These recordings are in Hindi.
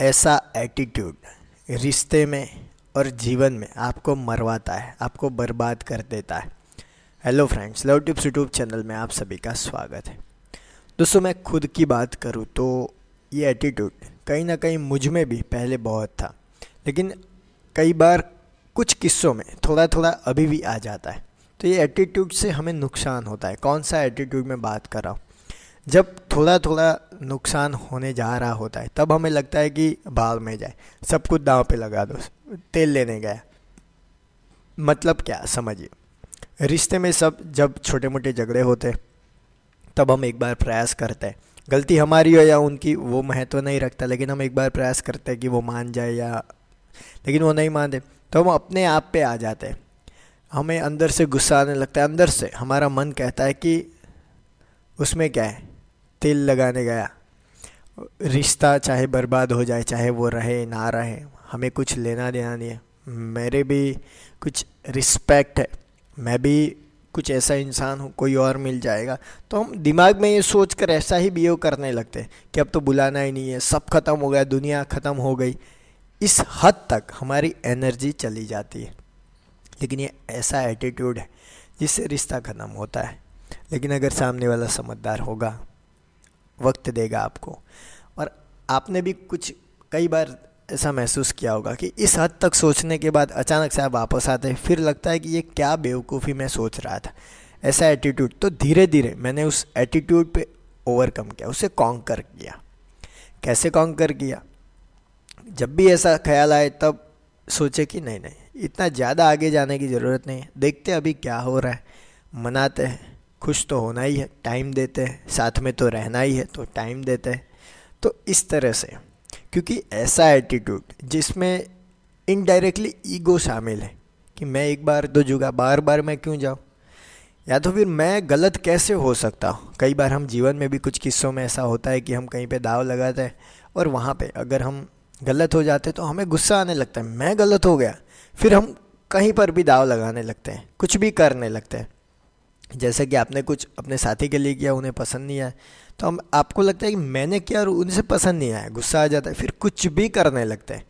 ऐसा एटीट्यूड रिश्ते में और जीवन में आपको मरवाता है आपको बर्बाद कर देता है hello friends love tips YouTube channel में आप सभी का स्वागत है दोस्तों मैं खुद की बात करूँ तो ये एटीट्यूड कहीं ना कहीं मुझ में भी पहले बहुत था लेकिन कई बार कुछ किस्सों में थोड़ा थोड़ा अभी भी आ जाता है तो ये एटीट्यूड से हमें नुकसान होता है कौन सा एटीट्यूड में बात कर रहा हूँ जब थोड़ा थोड़ा नुकसान होने जा रहा होता है तब हमें लगता है कि भाव में जाए सब कुछ दाव पे लगा दो तेल लेने गया मतलब क्या समझिए रिश्ते में सब जब छोटे मोटे झगड़े होते तब हम एक बार प्रयास करते हैं गलती हमारी हो या उनकी वो महत्व नहीं रखता लेकिन हम एक बार प्रयास करते हैं कि वो मान जाए या लेकिन वो नहीं मानते तो हम अपने आप पे आ जाते हैं हमें अंदर से गुस्सा आने लगता है अंदर से हमारा मन कहता है कि उसमें क्या है तेल लगाने गया रिश्ता चाहे बर्बाद हो जाए चाहे वो रहे ना रहे हमें कुछ लेना देना नहीं है मेरे भी कुछ रिस्पेक्ट है मैं भी कुछ ऐसा इंसान हूँ कोई और मिल जाएगा तो हम दिमाग में ये सोच कर ऐसा ही बिहेव करने लगते हैं कि अब तो बुलाना ही नहीं है सब खत्म हो गया दुनिया ख़त्म हो गई इस हद तक हमारी एनर्जी चली जाती है लेकिन ये ऐसा एटीट्यूड है जिससे रिश्ता ख़त्म होता है लेकिन अगर सामने वाला समझदार होगा वक्त देगा आपको और आपने भी कुछ कई बार ऐसा महसूस किया होगा कि इस हद तक सोचने के बाद अचानक से आप वापस आते हैं फिर लगता है कि ये क्या बेवकूफ़ी मैं सोच रहा था ऐसा एटीट्यूड तो धीरे धीरे मैंने उस एटीट्यूड पे ओवरकम किया उसे कॉन्कर किया कैसे कॉन्कर किया जब भी ऐसा ख्याल आए तब सोचे कि नहीं नहीं इतना ज़्यादा आगे जाने की ज़रूरत नहीं देखते अभी क्या हो रहा है मनाते हैं खुश तो होना ही है टाइम देते हैं साथ में तो रहना ही है तो टाइम देते हैं तो इस तरह से क्योंकि ऐसा एटीट्यूड जिसमें इनडायरेक्टली ईगो शामिल है कि मैं एक बार तो जुगा बार बार मैं क्यों जाऊँ या तो फिर मैं गलत कैसे हो सकता हूँ कई बार हम जीवन में भी कुछ किस्सों में ऐसा होता है कि हम कहीं पे दाव लगाते हैं और वहाँ पे अगर हम गलत हो जाते तो हमें गुस्सा आने लगता है मैं गलत हो गया फिर हम कहीं पर भी दाव लगाने लगते हैं कुछ भी करने लगते हैं जैसे कि आपने कुछ अपने साथी के लिए किया उन्हें पसंद नहीं आया तो हम आपको लगता है कि मैंने किया और उनसे पसंद नहीं आया गुस्सा आ जाता है फिर कुछ भी करने लगते हैं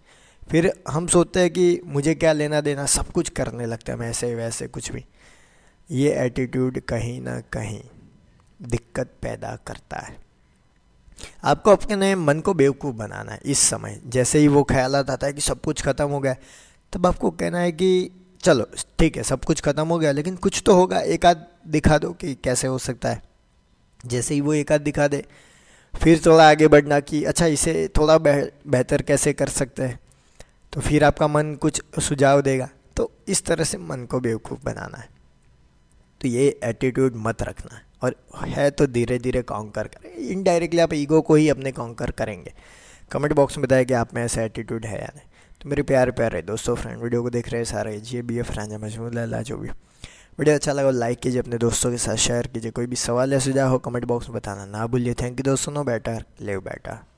फिर हम सोचते हैं कि मुझे क्या लेना देना सब कुछ करने लगते हैं हम ऐसे वैसे कुछ भी ये एटीट्यूड कहीं ना कहीं दिक्कत पैदा करता है आपको अपने मन को बेवकूफ़ बनाना है इस समय जैसे ही वो ख्याल आता है कि सब कुछ ख़त्म हो गया तब आपको कहना है कि चलो ठीक है सब कुछ ख़त्म हो गया लेकिन कुछ तो होगा एक आध दिखा दो कि कैसे हो सकता है जैसे ही वो एक आध दिखा दे फिर थोड़ा आगे बढ़ना कि अच्छा इसे थोड़ा बेहतर कैसे कर सकते हैं तो फिर आपका मन कुछ सुझाव देगा तो इस तरह से मन को बेवकूफ़ बनाना है तो ये एटीट्यूड मत रखना और है तो धीरे धीरे कॉन्कर करें इनडायरेक्टली आप ईगो को ही अपने कॉन्कर करेंगे कमेंट बॉक्स में बताया कि आप में ऐसा एटीट्यूड है या नहीं तो मेरे प्यार प्यारे दोस्तों फ्रेंड वीडियो को देख रहे हैं सारे जी बी एफ राजा मजमूल जो भी वीडियो अच्छा लगा लाइक कीजिए अपने दोस्तों के साथ शेयर कीजिए कोई भी सवाल या सुझाव हो कमेंट बॉक्स में बताना ना भूलिए थैंक यू दोस्तों नो बेटर लिव बेटर